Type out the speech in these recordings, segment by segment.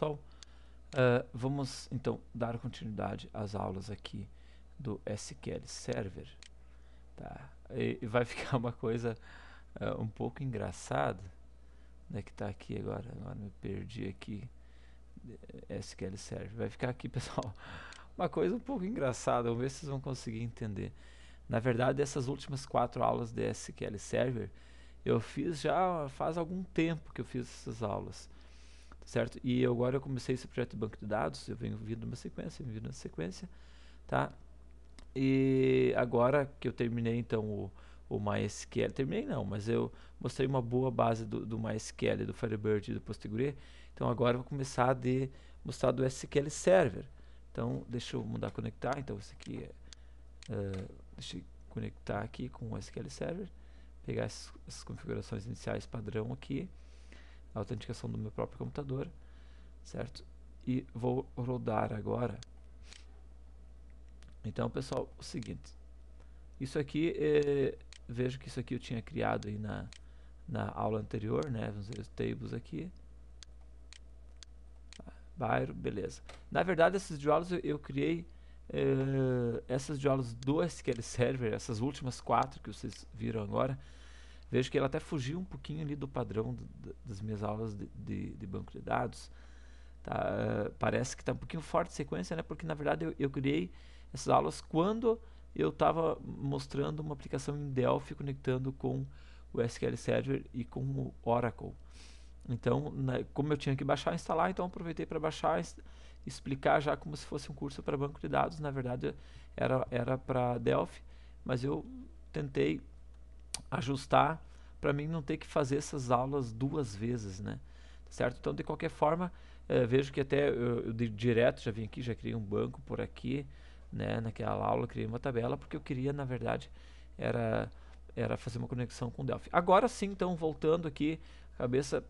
pessoal. Uh, vamos então dar continuidade às aulas aqui do SQL Server. Tá? E, e vai ficar uma coisa uh, um pouco engraçada. Onde é que está aqui agora? Agora me perdi aqui. Eh, SQL Server. Vai ficar aqui, pessoal, uma coisa um pouco engraçada. Vamos ver se vocês vão conseguir entender. Na verdade, essas últimas quatro aulas de SQL Server, eu fiz já faz algum tempo que eu fiz essas aulas certo? E agora eu comecei esse projeto de banco de dados, eu venho vindo uma sequência, vindo uma sequência, tá? E agora que eu terminei então o, o MySQL, terminei não, mas eu mostrei uma boa base do, do MySQL, do Firebird e do PostgreSQL, então agora eu vou começar de mostrar do SQL Server. Então, deixa eu mudar conectar, então isso aqui é, uh, deixa eu conectar aqui com o SQL Server, pegar as essas configurações iniciais padrão aqui, a autenticação do meu próprio computador, certo? E vou rodar agora. Então, pessoal, o seguinte. Isso aqui, eh, vejo que isso aqui eu tinha criado aí na, na aula anterior, né? Vamos ver os tables aqui. Tá, Bairro, beleza. Na verdade, esses diálogos eu, eu criei eh, essas diálogos do SQL Server, essas últimas quatro que vocês viram agora, vejo que ela até fugiu um pouquinho ali do padrão do, das minhas aulas de, de, de banco de dados. Tá, eh, parece que está um pouquinho forte a sequência, né? Porque na verdade eu, eu criei essas aulas quando eu estava mostrando uma aplicação em Delphi conectando com o SQL Server e com o Oracle. Então, né, como eu tinha que baixar e instalar, então aproveitei para baixar e explicar já como se fosse um curso para banco de dados. Na verdade, era para Delphi, mas eu tentei ajustar para mim não ter que fazer essas aulas duas vezes, né? Certo? Então, de qualquer forma, eh, vejo que até eu, eu, direto já vim aqui, já criei um banco por aqui, né? Naquela aula criei uma tabela porque eu queria, na verdade, era era fazer uma conexão com Delphi. Agora sim, então, voltando aqui, cabeça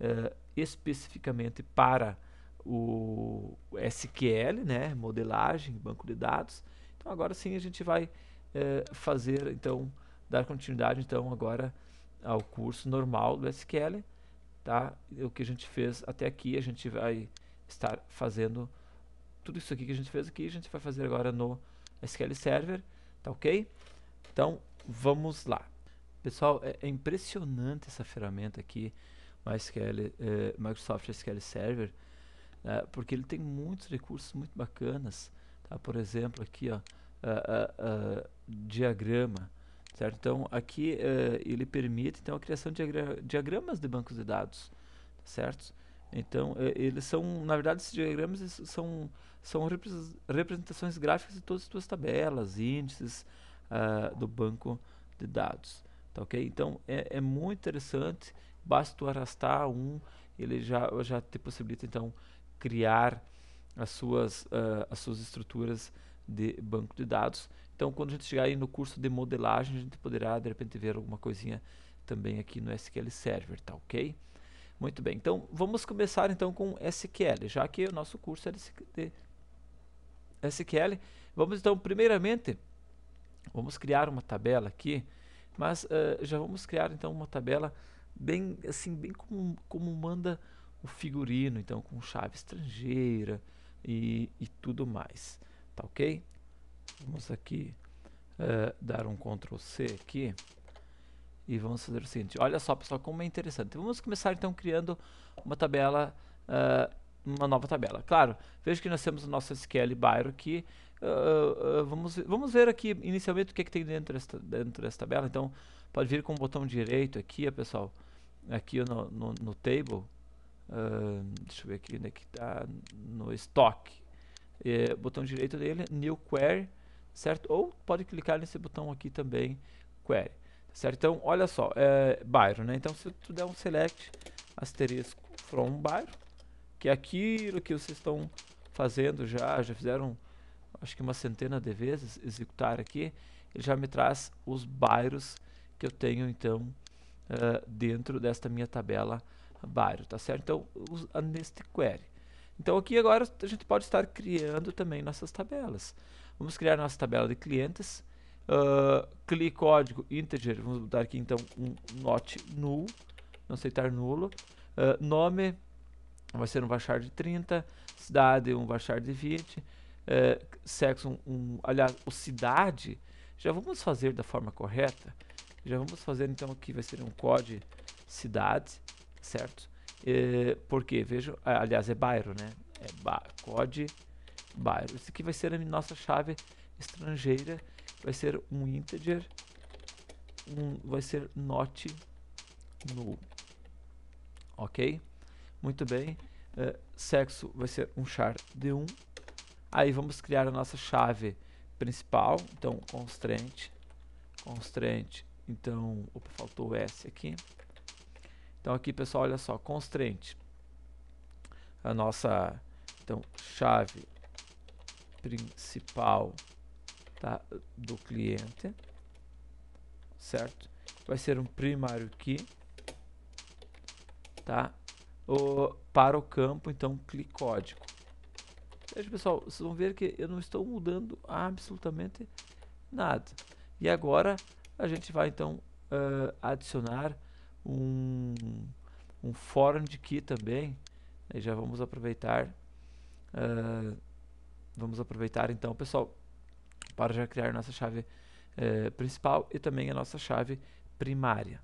eh, especificamente para o SQL, né? Modelagem, banco de dados. Então, agora sim a gente vai eh, fazer, então, dar continuidade então agora ao curso normal do SQL, tá? O que a gente fez até aqui, a gente vai estar fazendo tudo isso aqui que a gente fez aqui, a gente vai fazer agora no SQL Server, tá ok? Então, vamos lá. Pessoal, é, é impressionante essa ferramenta aqui, MySQL, é, Microsoft SQL Server, é, porque ele tem muitos recursos muito bacanas, tá? Por exemplo, aqui, ó, diagrama, Certo? Então, aqui uh, ele permite então, a criação de diagramas de bancos de dados. Tá certo? Então, uh, eles são, na verdade, esses diagramas são, são representações gráficas de todas as suas tabelas, índices uh, do banco de dados. Tá, ok Então, é, é muito interessante. Basta tu arrastar um, ele já, já te possibilita, então, criar as suas, ah, as suas estruturas de banco de dados. Então, quando a gente chegar aí no curso de modelagem, a gente poderá de repente ver alguma coisinha também aqui no SQL Server, tá ok? Muito bem, então vamos começar então com SQL, já que o nosso curso é de SQL. Vamos então, primeiramente, vamos criar uma tabela aqui, mas uh, já vamos criar então uma tabela bem assim, bem como, como manda o figurino, então com chave estrangeira e, e tudo mais. Tá ok? Vamos aqui uh, dar um Ctrl C aqui. E vamos fazer o seguinte. Olha só, pessoal, como é interessante. Vamos começar, então, criando uma tabela... Uh, uma nova tabela. Claro, veja que nós temos o nosso SQL Byro aqui. Uh, uh, vamos, vamos ver aqui inicialmente o que, é que tem dentro dessa, dentro dessa tabela. Então, pode vir com o botão direito aqui, pessoal. Aqui no, no, no table. Uh, deixa eu ver aqui onde é que está. No estoque é, botão direito dele, New Query, certo? Ou pode clicar nesse botão aqui também, Query, tá certo? Então, olha só, é, bairro, né? Então, se tu der um select asterisco from bairro, que é aquilo que vocês estão fazendo já, já fizeram acho que uma centena de vezes executar aqui, ele já me traz os bairros que eu tenho então uh, dentro desta minha tabela bairro, tá certo? Então, a neste query. Então aqui agora a gente pode estar criando também nossas tabelas. Vamos criar nossa tabela de clientes. Uh, ah, CLI código integer, vamos botar aqui então um not null, não aceitar nulo. Uh, nome vai ser um varchar de 30, cidade um varchar de 20, uh, ah, sexo um, um, aliás, o cidade já vamos fazer da forma correta. Já vamos fazer então aqui vai ser um código cidade, certo? Eh, porque, vejo, aliás, é bairro, né? É ba COD bairro. Isso aqui vai ser a nossa chave estrangeira. Vai ser um integer. Um, vai ser not null. Ok? Muito bem. Eh, sexo vai ser um char de 1. Um. Aí vamos criar a nossa chave principal. Então, constraint. Constraint. Então, opa, faltou o S aqui. Então aqui, pessoal, olha só, constraint. A nossa então chave principal tá, do cliente, certo? Vai ser um primário key, tá? O, para o campo, então, clique código. Veja, pessoal, vocês vão ver que eu não estou mudando absolutamente nada. E agora a gente vai, então, uh, adicionar um, um fórum de Ki também. E já vamos aproveitar. Uh, vamos aproveitar então, pessoal, para já criar nossa chave uh, principal e também a nossa chave primária.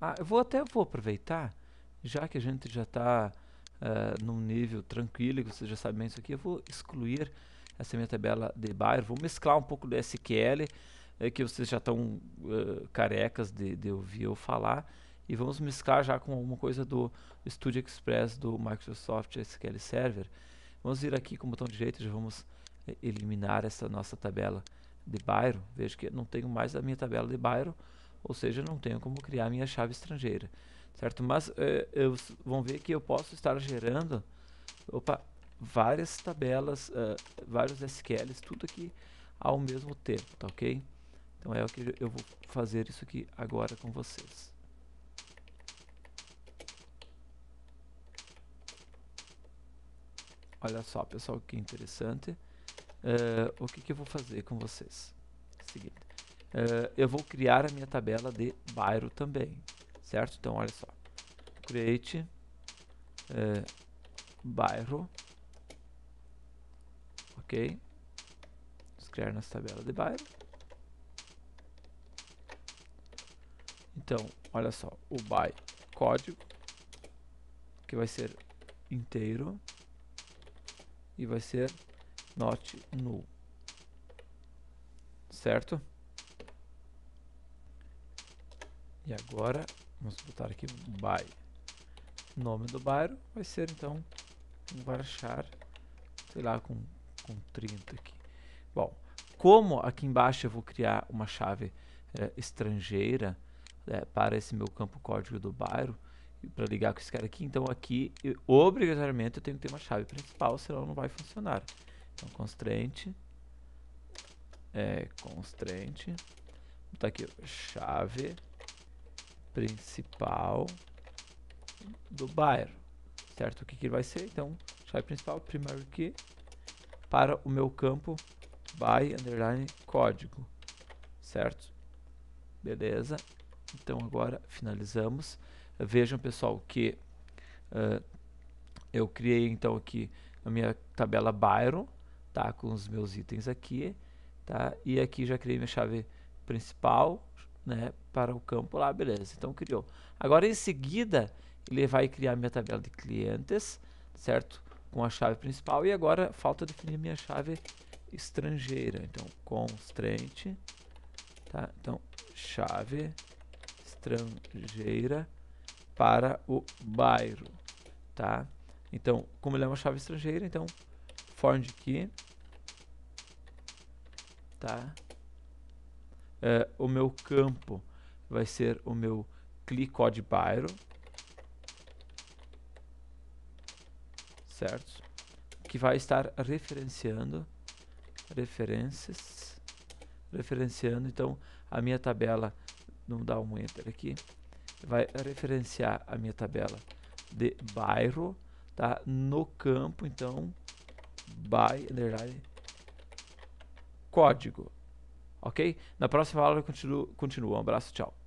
Ah, eu vou até vou aproveitar, já que a gente já está uh, ah, num nível tranquilo, que vocês já sabem isso aqui, eu vou excluir essa minha tabela de bairro, vou mesclar um pouco do SQL é, que vocês já estão uh, carecas de, de, ouvir eu falar. E vamos mesclar já com alguma coisa do Studio Express do Microsoft SQL Server. Vamos vir aqui com o botão direito já vamos é, eliminar essa nossa tabela de Byron. Veja que não tenho mais a minha tabela de Byron, ou seja, não tenho como criar minha chave estrangeira. Certo? Mas eu, vão ver que eu posso estar gerando opa, várias tabelas, uh, vários SQLs, tudo aqui ao mesmo tempo, tá ok? Então é o que eu vou fazer isso aqui agora com vocês. Olha só, pessoal, que interessante. Uh, o que, que, eu vou fazer com vocês? Seguinte, uh, eu vou criar a minha tabela de bairro também, certo? Então, olha só. Create uh, eh, bairro. Ok? Vamos criar nossa tabela de bairro. Então, olha só, o by código, que vai ser inteiro, e vai ser not null. Certo? E agora, vamos botar aqui by. Nome do bairro vai ser então varchar, sei lá, com, com 30 aqui. Bom, como aqui embaixo eu vou criar uma chave eh, estrangeira, é, para esse meu campo código do bairro para ligar com esse cara aqui. Então aqui, eu, obrigatoriamente, eu tenho que ter uma chave principal, senão não vai funcionar. Então, constraint, é, constraint, tá aqui, ó, chave principal do bairro, certo? O que, que vai ser? Então, chave principal, primary key, para o meu campo by underline código, certo? Beleza, então agora finalizamos. Vejam pessoal que uh, eu criei então aqui a minha tabela Byron, tá? Com os meus itens aqui, tá? E aqui já criei minha chave principal, né? Para o campo lá, beleza. Então criou. Agora em seguida ele vai criar minha tabela de clientes, certo? Com a chave principal e agora falta definir minha chave estrangeira. Então constraint, tá? Então chave estrangeira para o bairro, tá? Então, como ele é uma chave estrangeira, então foreign key, tá? É, o meu campo vai ser o meu clicode bairro, certo? Que vai estar referenciando referências, referenciando então a minha tabela não dar um enter aqui, vai referenciar a minha tabela de bairro, tá? No campo, então, by, underline, código, ok? Na próxima aula eu continuo, continuo. um abraço, tchau.